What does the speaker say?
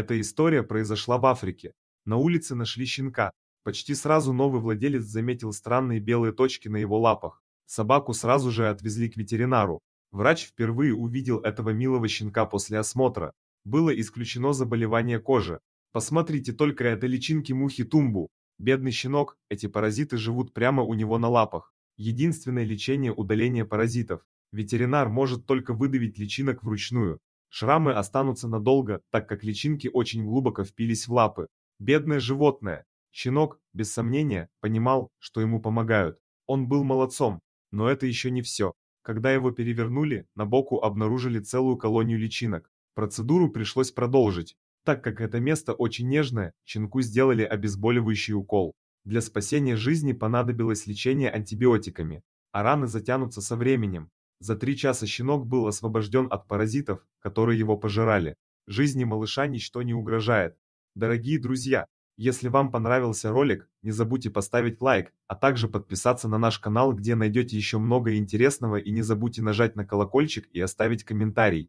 Эта история произошла в Африке. На улице нашли щенка. Почти сразу новый владелец заметил странные белые точки на его лапах. Собаку сразу же отвезли к ветеринару. Врач впервые увидел этого милого щенка после осмотра. Было исключено заболевание кожи. Посмотрите только это личинки мухи тумбу. Бедный щенок, эти паразиты живут прямо у него на лапах. Единственное лечение – удаление паразитов. Ветеринар может только выдавить личинок вручную. Шрамы останутся надолго, так как личинки очень глубоко впились в лапы. Бедное животное. Щенок, без сомнения, понимал, что ему помогают. Он был молодцом, но это еще не все. Когда его перевернули, на боку обнаружили целую колонию личинок. Процедуру пришлось продолжить. Так как это место очень нежное, щенку сделали обезболивающий укол. Для спасения жизни понадобилось лечение антибиотиками, а раны затянутся со временем. За три часа щенок был освобожден от паразитов, которые его пожирали. Жизни малыша ничто не угрожает. Дорогие друзья, если вам понравился ролик, не забудьте поставить лайк, а также подписаться на наш канал, где найдете еще много интересного и не забудьте нажать на колокольчик и оставить комментарий.